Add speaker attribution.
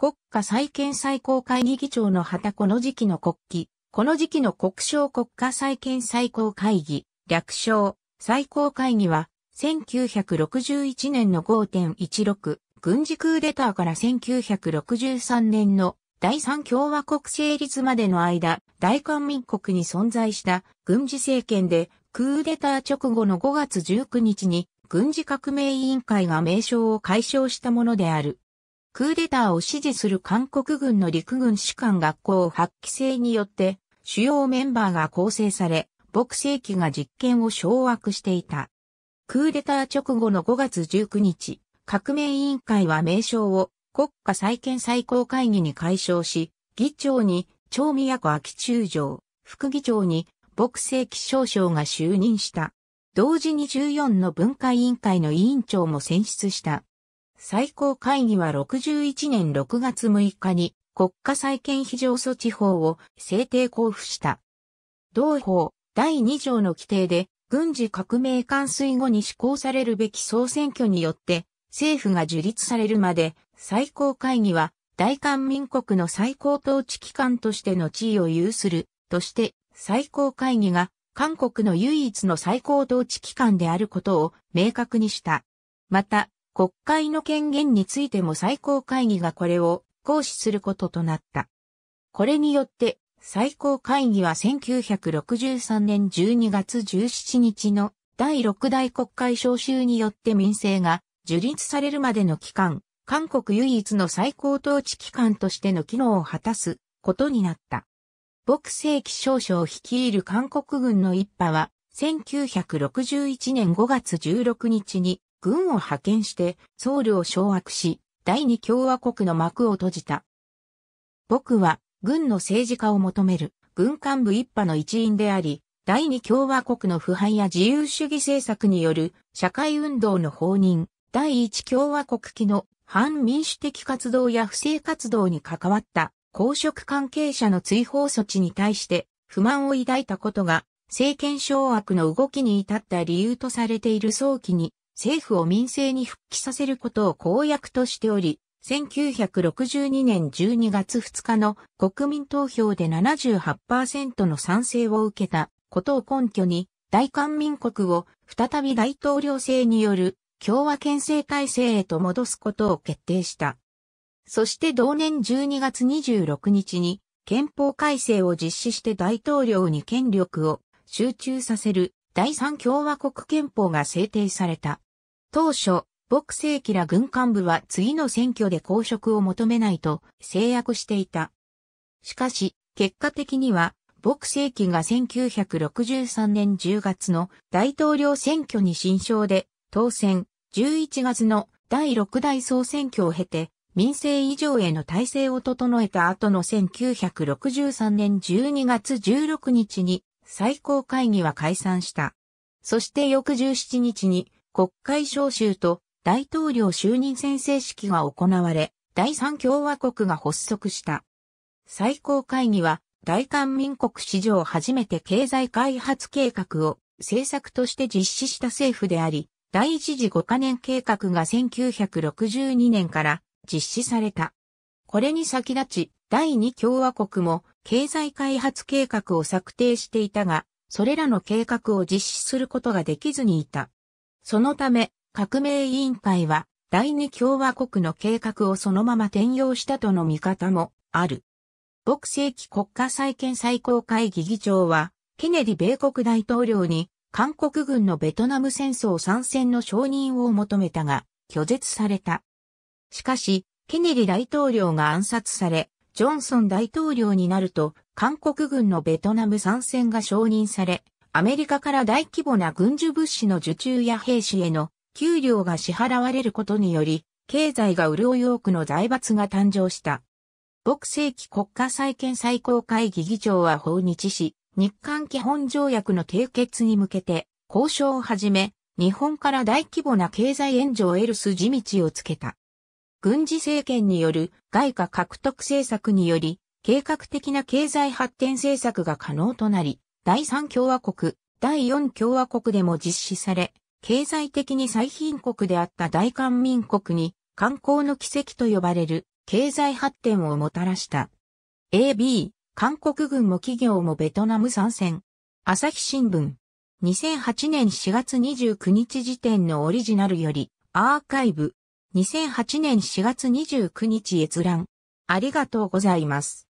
Speaker 1: 国家再建最高会議議長の旗この時期の国旗、この時期の国章国家再建最高会議、略称、最高会議は、1961年の5.16軍事クーデターから1963年の第三共和国成立までの間、大韓民国に存在した軍事政権で、クーデター直後の5月19日に軍事革命委員会が名称を解消したものである。クーデターを支持する韓国軍の陸軍士官学校発揮制によって主要メンバーが構成され、牧世紀が実権を掌握していた。クーデター直後の5月19日、革命委員会は名称を国家再建最高会議に解消し、議長に長宮古秋中将、副議長に牧世紀少将が就任した。同時に14の文化委員会の委員長も選出した。最高会議は61年6月6日に国家再建非常措置法を制定交付した。同法第2条の規定で軍事革命完遂後に施行されるべき総選挙によって政府が樹立されるまで最高会議は大韓民国の最高統治機関としての地位を有するとして最高会議が韓国の唯一の最高統治機関であることを明確にした。また国会の権限についても最高会議がこれを行使することとなった。これによって、最高会議は1963年12月17日の第6代国会召集によって民政が樹立されるまでの期間、韓国唯一の最高統治機関としての機能を果たすことになった。牧世紀少将率いる韓国軍の一派は、1961年5月16日に軍を派遣して僧侶を掌握し、第二共和国の幕を閉じた。僕は軍の政治家を求める軍幹部一派の一員であり、第二共和国の腐敗や自由主義政策による社会運動の放任、第一共和国期の反民主的活動や不正活動に関わった公職関係者の追放措置に対して不満を抱いたことが政権掌握の動きに至った理由とされている早期に政府を民政に復帰させることを公約としており、1962年12月2日の国民投票で78%の賛成を受けたことを根拠に、大韓民国を再び大統領制による共和憲政体制へと戻すことを決定した。そして同年12月26日に憲法改正を実施して大統領に権力を集中させる第三共和国憲法が制定された。当初、牧世紀ら軍幹部は次の選挙で公職を求めないと制約していた。しかし、結果的には、牧世紀が1963年10月の大統領選挙に新勝で当選、11月の第6代総選挙を経て、民政以上への体制を整えた後の1963年12月16日に最高会議は解散した。そして翌17日に国会召集と大統領就任宣誓式が行われ、第三共和国が発足した。最高会議は、大韓民国史上初めて経済開発計画を政策として実施した政府であり、第一次五カ年計画が1962年から実施された。これに先立ち、第二共和国も経済開発計画を策定していたが、それらの計画を実施することができずにいた。そのため、革命委員会は、第二共和国の計画をそのまま転用したとの見方もある。牧世紀国家再建最高会議議長は、ケネディ米国大統領に、韓国軍のベトナム戦争参戦の承認を求めたが、拒絶された。しかし、ケネディ大統領が暗殺され、ジョンソン大統領になると、韓国軍のベトナム参戦が承認され、アメリカから大規模な軍需物資の受注や兵士への給料が支払われることにより、経済が潤い多くの財閥が誕生した。牧世紀国家再建最高会議議長は訪日し、日韓基本条約の締結に向けて交渉を始め、日本から大規模な経済援助を得る筋道をつけた。軍事政権による外貨獲得政策により、計画的な経済発展政策が可能となり、第3共和国、第4共和国でも実施され、経済的に最貧国であった大韓民国に観光の奇跡と呼ばれる経済発展をもたらした。AB、韓国軍も企業もベトナム参戦。朝日新聞。2008年4月29日時点のオリジナルより、アーカイブ。2008年4月29日閲覧。ありがとうございます。